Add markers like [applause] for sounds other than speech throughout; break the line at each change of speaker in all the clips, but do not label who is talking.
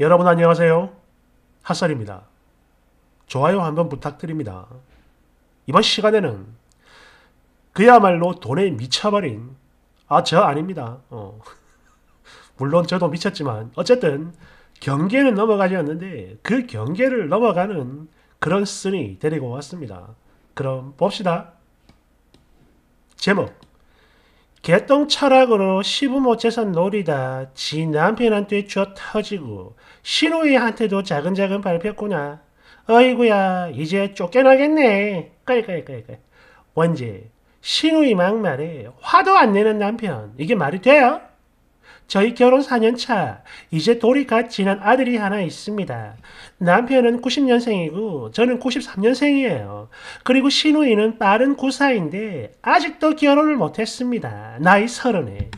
여러분 안녕하세요. 핫살입니다 좋아요 한번 부탁드립니다. 이번 시간에는 그야말로 돈에 미쳐버린 아 저 아닙니다. 어. [laughs] 물론 저도 미쳤지만 어쨌든 경계는 넘어가지 않는데 그 경계를 넘어가는 그런 쓴이 데리고 왔습니다. 그럼 봅시다. 제목 개똥철학으로 시부모 재산 놀이다. 지 남편한테 쥐어 터지고 신우이한테도 작은작은 밟혔구나. 어이구야 이제 쫓겨나겠네. 깔깔깔깔. 원제 신우이 막말에 화도 안 내는 남편 이게 말이 돼요? 저희 결혼 4년 차, 이제 돌이 갓 지난 아들이 하나 있습니다. 남편은 90년생이고 저는 93년생이에요. 그리고 시누이는 빠른 9사인데 아직도 결혼을 못했습니다. 나이 서른에.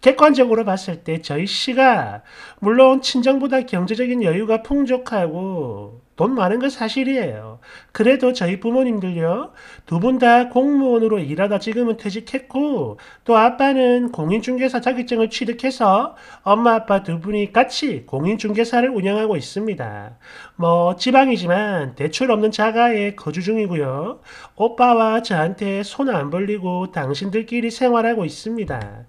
객관적으로 봤을 때 저희 씨가 물론 친정보다 경제적인 여유가 풍족하고 돈 많은 건 사실이에요. 그래도 저희 부모님들요. 두 분 다 공무원으로 일하다 지금은 퇴직했고 또 아빠는 공인중개사 자격증을 취득해서 엄마 아빠 두 분이 같이 공인중개사를 운영하고 있습니다. 뭐 지방이지만 대출 없는 자가에 거주 중이고요. 오빠와 저한테 손 안 벌리고 당신들끼리 생활하고 있습니다.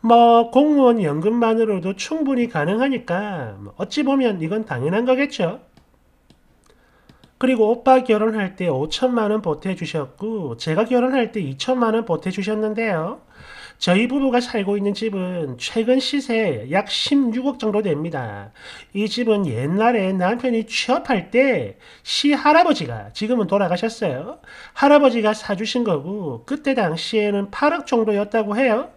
뭐 공무원 연금만으로도 충분히 가능하니까 뭐 어찌 보면 이건 당연한 거겠죠. 그리고 오빠 결혼할 때 5천만 원 보태주셨고 제가 결혼할 때 2천만 원 보태주셨는데요. 저희 부부가 살고 있는 집은 최근 시세 약 16억 정도 됩니다. 이 집은 옛날에 남편이 취업할 때 시할아버지가 지금은 돌아가셨어요. 할아버지가 사주신 거고 그때 당시에는 8억 정도였다고 해요.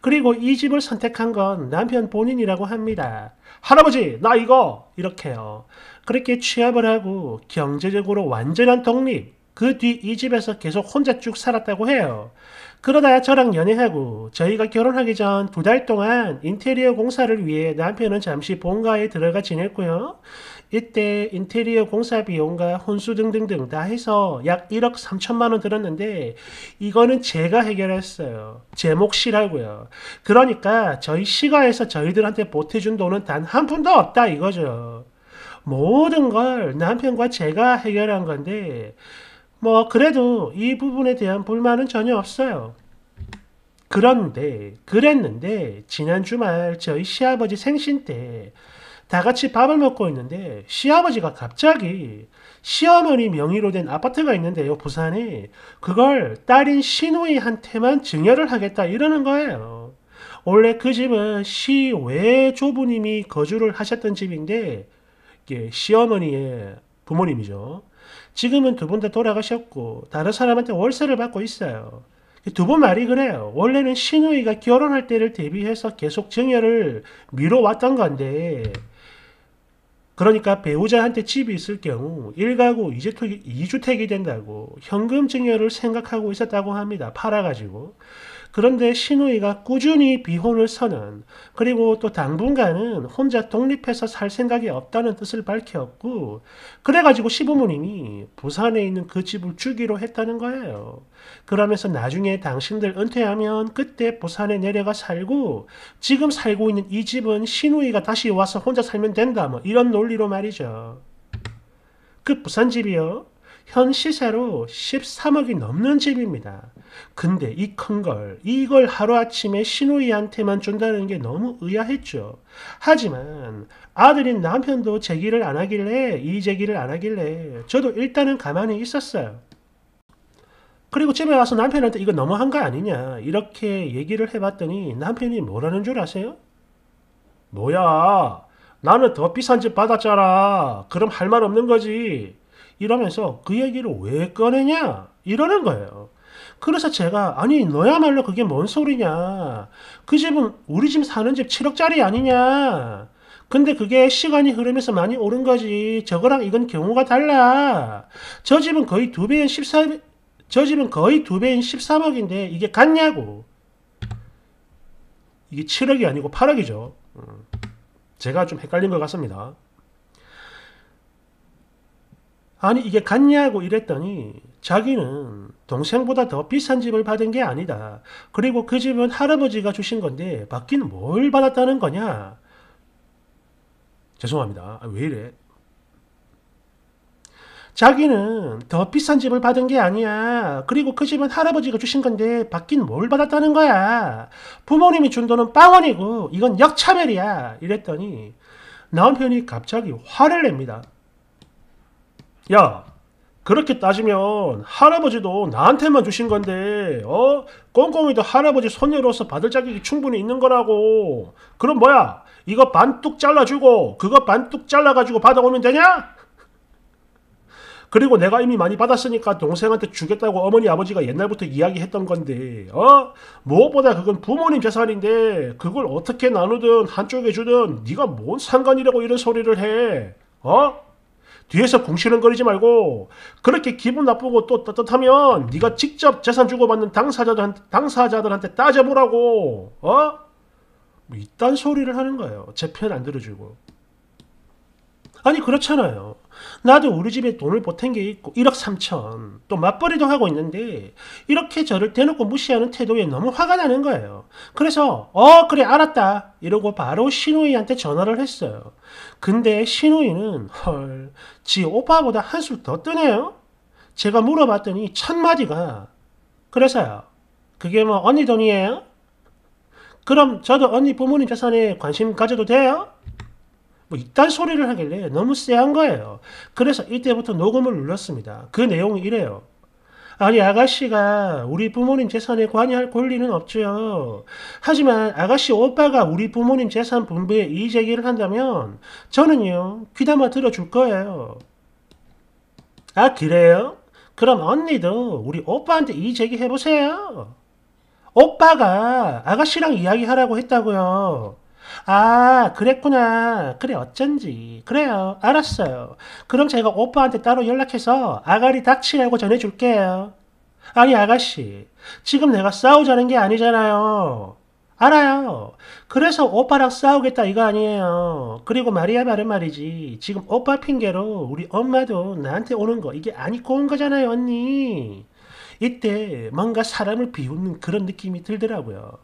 그리고 이 집을 선택한 건 남편 본인이라고 합니다. 할아버지, 나 이거! 이렇게요. 그렇게 취업을 하고 경제적으로 완전한 독립, 그 뒤 이 집에서 계속 혼자 쭉 살았다고 해요. 그러다 저랑 연애하고 저희가 결혼하기 전 두 달 동안 인테리어 공사를 위해 남편은 잠시 본가에 들어가 지냈고요. 이때 인테리어 공사 비용과 혼수 등등등 다 해서 약 1억 3천만 원 들었는데 이거는 제가 해결했어요. 제 몫이라고요. 그러니까 저희 시가에서 저희들한테 보태준 돈은 단 한 푼도 없다 이거죠. 모든 걸 남편과 제가 해결한 건데 뭐 그래도 이 부분에 대한 불만은 전혀 없어요. 그런데 그랬는데 지난 주말 저희 시아버지 생신 때 다 같이 밥을 먹고 있는데 시아버지가 갑자기 시어머니 명의로 된 아파트가 있는데요 부산에 그걸 딸인 시누이한테만 증여를 하겠다 이러는 거예요. 원래 그 집은 시외 조부님이 거주를 하셨던 집인데 예, 시어머니의 부모님이죠. 지금은 두 분 다 돌아가셨고 다른 사람한테 월세를 받고 있어요. 두번 말이 그래요. 원래는 시누이가 결혼할 때를 대비해서 계속 증여를 미뤄왔던 건데 그러니까 배우자한테 집이 있을 경우 1가구 2주택이 된다고 현금 증여를 생각하고 있었다고 합니다. 팔아가지고. 그런데 신우이가 꾸준히 비혼을 선는 그리고 또 당분간은 혼자 독립해서 살 생각이 없다는 뜻을 밝혔고, 그래가지고 시부모님이 부산에 있는 그 집을 주기로 했다는 거예요. 그러면서 나중에 당신들 은퇴하면 그때 부산에 내려가 살고, 지금 살고 있는 이 집은 신우이가 다시 와서 혼자 살면 된다, 뭐 이런 논리로 말이죠. 그 부산 집이요. 현 시세로 13억이 넘는 집입니다. 근데 이 큰 걸, 이걸 하루아침에 신우이한테만 준다는 게 너무 의아했죠. 하지만 아들인 남편도 제기를 안 하길래, 이 제기를 안 하길래 저도 일단은 가만히 있었어요. 그리고 집에 와서 남편한테 이거 너무한 거 아니냐 이렇게 얘기를 해봤더니 남편이 뭐라는 줄 아세요? 뭐야 나는 더 비싼 집 받았잖아 그럼 할 말 없는 거지 이러면서 그 얘기를 왜 꺼내냐? 이러는 거예요. 그래서 제가 아니 너야말로 그게 뭔 소리냐 그 집은 우리 집 사는 집 7억짜리 아니냐 근데 그게 시간이 흐르면서 많이 오른 거지 저거랑 이건 경우가 달라 저 집은 거의 두 배인 13, 저 집은 거의 두 배인 13억인데 이게 같냐고 이게 7억이 아니고 8억이죠 음. 제가 좀 헷갈린 것 같습니다 아니 이게 같냐고 이랬더니 자기는 동생보다 더 비싼 집을 받은 게 아니다. 그리고 그 집은 할아버지가 주신 건데 받긴 뭘 받았다는 거냐. 죄송합니다. 아, 왜 이래? 자기는 더 비싼 집을 받은 게 아니야. 그리고 그 집은 할아버지가 주신 건데 받긴 뭘 받았다는 거야. 부모님이 준 돈은 빵원이고 이건 역차별이야. 이랬더니 남편이 갑자기 화를 냅니다. 야 그렇게 따지면 할아버지도 나한테만 주신 건데 어 꽁꽁이도 할아버지 손녀로서 받을 자격이 충분히 있는 거라고 그럼 뭐야 이거 반뚝 잘라주고 그거 반뚝 잘라가지고 받아오면 되냐? 그리고 내가 이미 많이 받았으니까 동생한테 주겠다고 어머니 아버지가 옛날부터 이야기했던 건데 어 무엇보다 그건 부모님 재산인데 그걸 어떻게 나누든 한쪽에 주든 네가 뭔 상관이라고 이런 소리를 해 어? 뒤에서 궁시렁거리지 말고 그렇게 기분 나쁘고 또 떳떳하면 네가 직접 재산 주고받는 당사자들한테, 당사자들한테 따져보라고 어? 뭐 이딴 소리를 하는 거예요. 제 편 안 들어주고 아니 그렇잖아요. 나도 우리 집에 돈을 보탠 게 있고 1억 3천 또 맞벌이도 하고 있는데 이렇게 저를 대놓고 무시하는 태도에 너무 화가 나는 거예요. 그래서 어 그래 알았다 이러고 바로 신우이한테 전화를 했어요. 근데 신우이는 헐지 오빠보다 한 술 더 뜨네요. 제가 물어봤더니 첫 마디가 그래서요. 그게 뭐 언니 돈이에요? 그럼 저도 언니 부모님 재산에 관심 가져도 돼요? 뭐 이딴 소리를 하길래 너무 쎄한 거예요. 그래서 이때부터 녹음을 눌렀습니다. 그 내용이 이래요. 아니 아가씨가 우리 부모님 재산에 관여할 권리는 없죠 하지만 아가씨 오빠가 우리 부모님 재산 분배에 이의 제기를 한다면 저는요 귀담아 들어줄 거예요. 아 그래요? 그럼 언니도 우리 오빠한테 이의 제기해보세요. 오빠가 아가씨랑 이야기하라고 했다고요. 아, 그랬구나. 그래, 어쩐지. 그래요. 알았어요. 그럼 제가 오빠한테 따로 연락해서 아가리 닥치라고 전해줄게요. 아니, 아가씨. 지금 내가 싸우자는 게 아니잖아요. 알아요. 그래서 오빠랑 싸우겠다 이거 아니에요. 그리고 마리아 말은 말이지. 지금 오빠 핑계로 우리 엄마도 나한테 오는 거 이게 아니고 온 거잖아요, 언니. 이때 뭔가 사람을 비웃는 그런 느낌이 들더라고요.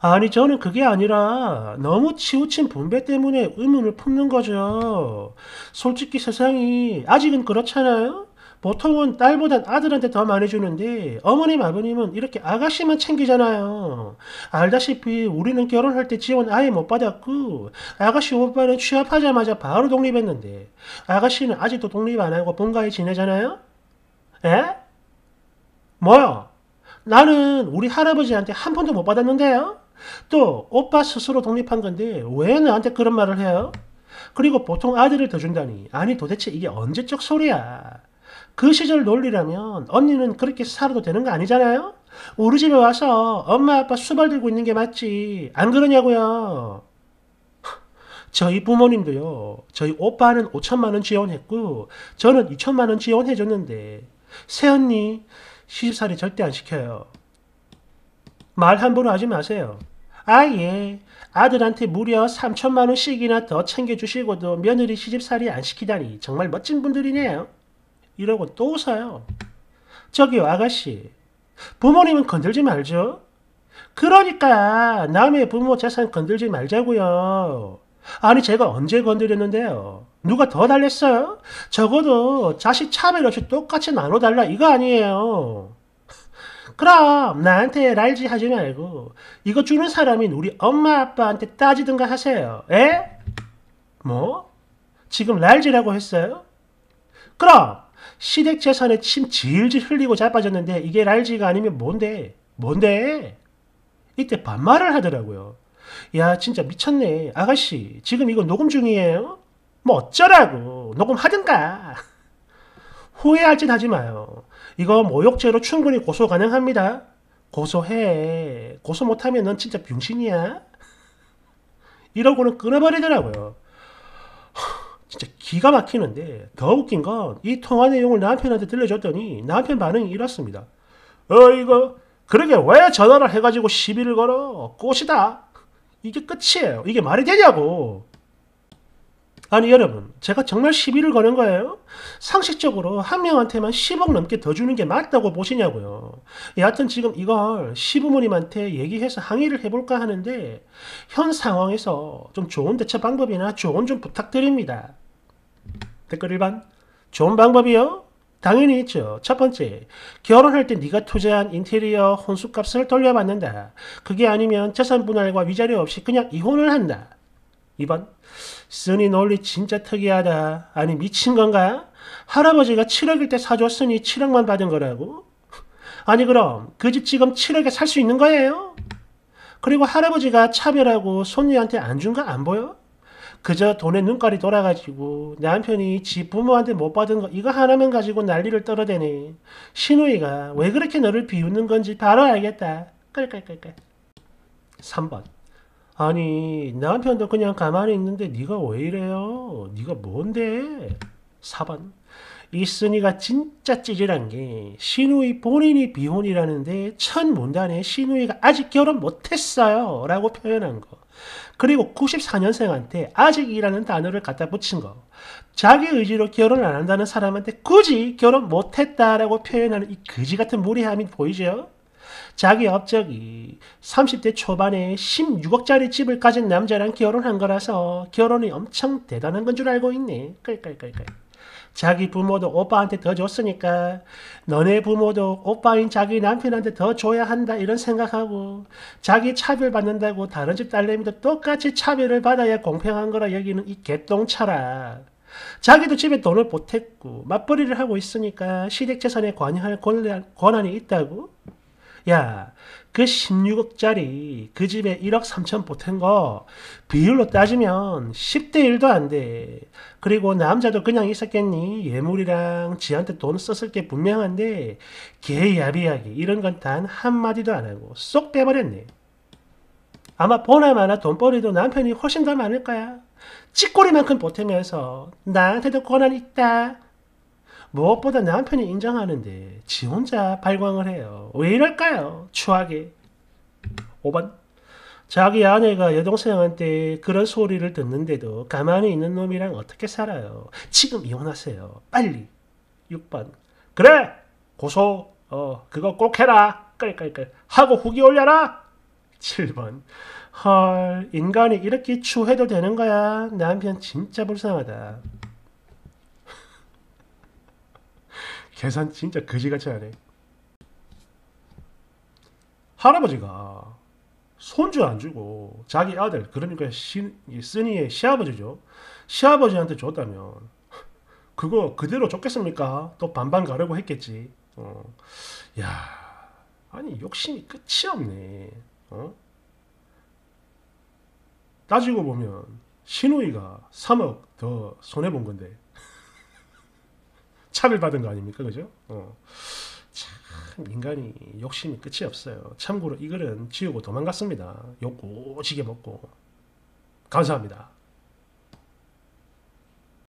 아니 저는 그게 아니라 너무 치우친 분배 때문에 의문을 품는 거죠. 솔직히 세상이 아직은 그렇잖아요. 보통은 딸보단 아들한테 더 많이 주는데 어머님 아버님은 이렇게 아가씨만 챙기잖아요. 알다시피 우리는 결혼할 때 지원 아예 못 받았고 아가씨 오빠는 취업하자마자 바로 독립했는데 아가씨는 아직도 독립 안 하고 본가에 지내잖아요. 에? 뭐요? 나는 우리 할아버지한테 한 푼도 못 받았는데요. 또 오빠 스스로 독립한 건데 왜 나한테 그런 말을 해요? 그리고 보통 아들을 더 준다니 아니 도대체 이게 언제적 소리야 그 시절 논리라면 언니는 그렇게 살아도 되는 거 아니잖아요? 우리 집에 와서 엄마 아빠 수발 들고 있는 게 맞지 안 그러냐고요 [laughs] 저희 부모님도요 저희 오빠는 5천만 원 지원했고 저는 2천만 원 지원해줬는데 새언니 시집살이 절대 안 시켜요 말 함부로 하지 마세요 아예 아들한테 무려 3천만 원씩이나 더 챙겨주시고도 며느리 시집살이 안 시키다니 정말 멋진 분들이네요. 이러고 또 웃어요. 저기요 아가씨 부모님은 건들지 말죠. 그러니까 남의 부모 재산 건들지 말자고요. 아니 제가 언제 건드렸는데요. 누가 더 달랬어요? 적어도 자식 차별 없이 똑같이 나눠달라 이거 아니에요. 그럼 나한테 랄지 하지 말고 이거 주는 사람인 우리 엄마 아빠한테 따지든가 하세요. 에? 뭐? 지금 랄지라고 했어요? 그럼 시댁 재산에 침 질질 흘리고 자빠졌는데 이게 랄지가 아니면 뭔데? 뭔데? 이때 반말을 하더라고요. 야 진짜 미쳤네. 아가씨 지금 이거 녹음 중이에요? 뭐 어쩌라고. 녹음하든가. [laughs] 후회할 짓 하지 마요. 이거 모욕죄로 충분히 고소 가능합니다. 고소해. 고소 못하면 넌 진짜 병신이야. 이러고는 끊어버리더라고요. 진짜 기가 막히는데 더 웃긴 건 이 통화 내용을 남편한테 들려줬더니 남편 반응이 이렇습니다. 어 이거 그러게 왜 전화를 해가지고 시비를 걸어? 꽃이다. 이게 끝이에요. 이게 말이 되냐고. 아니 여러분 제가 정말 시비를 거는 거예요? 상식적으로 한 명한테만 10억 넘게 더 주는 게 맞다고 보시냐고요. 여하튼 지금 이걸 시부모님한테 얘기해서 항의를 해볼까 하는데 현 상황에서 좀 좋은 대처 방법이나 조언 좀 부탁드립니다. 댓글 1번 좋은 방법이요? 당연히 있죠. 첫 번째, 결혼할 때 네가 투자한 인테리어 혼수값을 돌려받는다. 그게 아니면 재산 분할과 위자료 없이 그냥 이혼을 한다. 2번 쓰니 논리 진짜 특이하다. 아니 미친 건가? 할아버지가 7억일 때 사줬으니 7억만 받은 거라고? 아니 그럼 그 집 지금 7억에 살 수 있는 거예요? 그리고 할아버지가 차별하고 손녀한테 안 준 거 안 보여? 그저 돈에 눈깔이 돌아가지고 남편이 지 부모한테 못 받은 거 이거 하나만 가지고 난리를 떨어대니 신우이가 왜 그렇게 너를 비웃는 건지 바로 알겠다. 깔깔깔깔. 3번 아니 남편도 그냥 가만히 있는데 네가 왜 이래요? 네가 뭔데? 4번 이순이가 진짜 찌질한 게 신우이 본인이 비혼이라는데 첫 문단에 신우이가 아직 결혼 못했어요 라고 표현한 거 그리고 94년생한테 아직이라는 단어를 갖다 붙인 거 자기 의지로 결혼 안 한다는 사람한테 굳이 결혼 못했다라고 표현하는 이 거지 같은 무리함이 보이죠? 자기 업적이 30대 초반에 16억짜리 집을 가진 남자랑 결혼한 거라서 결혼이 엄청 대단한 건 줄 알고 있네. 끌끌끌끌. 자기 부모도 오빠한테 더 줬으니까 너네 부모도 오빠인 자기 남편한테 더 줘야 한다 이런 생각하고 자기 차별받는다고 다른 집 딸내미도 똑같이 차별을 받아야 공평한 거라 여기는 이 개똥차라. 자기도 집에 돈을 보탰고 맞벌이를 하고 있으니까 시댁 재산에 관여할 권한이 있다고 야, 그 16억짜리 그 집에 1억 3천 보탠 거 비율로 따지면 10대 1도 안 돼. 그리고 남자도 그냥 있었겠니? 예물이랑 지한테 돈 썼을 게 분명한데 개야비하게 이런 건 단 한마디도 안 하고 쏙 빼버렸네. 아마 보나 마나 돈벌이도 남편이 훨씬 더 많을 거야. 찌꼬리만큼 보태면서 나한테도 권한 있다. 무엇보다 남편이 인정하는데 지 혼자 발광을 해요. 왜 이럴까요? 추하게. 5번. 자기 아내가 여동생한테 그런 소리를 듣는데도 가만히 있는 놈이랑 어떻게 살아요? 지금 이혼하세요. 빨리. 6번. 그래! 고소. 어, 그거 꼭 해라. 끌끌끌. 하고 후기 올려라! 7번. 헐, 인간이 이렇게 추해도 되는 거야. 남편 진짜 불쌍하다. 계산 진짜 거지같이 하네. 할아버지가 손주 안 주고 자기 아들 그러니까 신, 쓰의 시아버지죠. 시아버지한테 줬다면 그거 그대로 줬겠습니까? 또 반반 가려고 했겠지. 어. 야 아니 욕심이 끝이 없네. 어? 따지고 보면 신우이가 3억 더 손해본 건데 차별받은 거 아닙니까? 그죠? 어. 음. 참 인간이 욕심이 끝이 없어요. 참고로 이 글은 지우고 도망갔습니다. 욕 오지게 먹고. 감사합니다.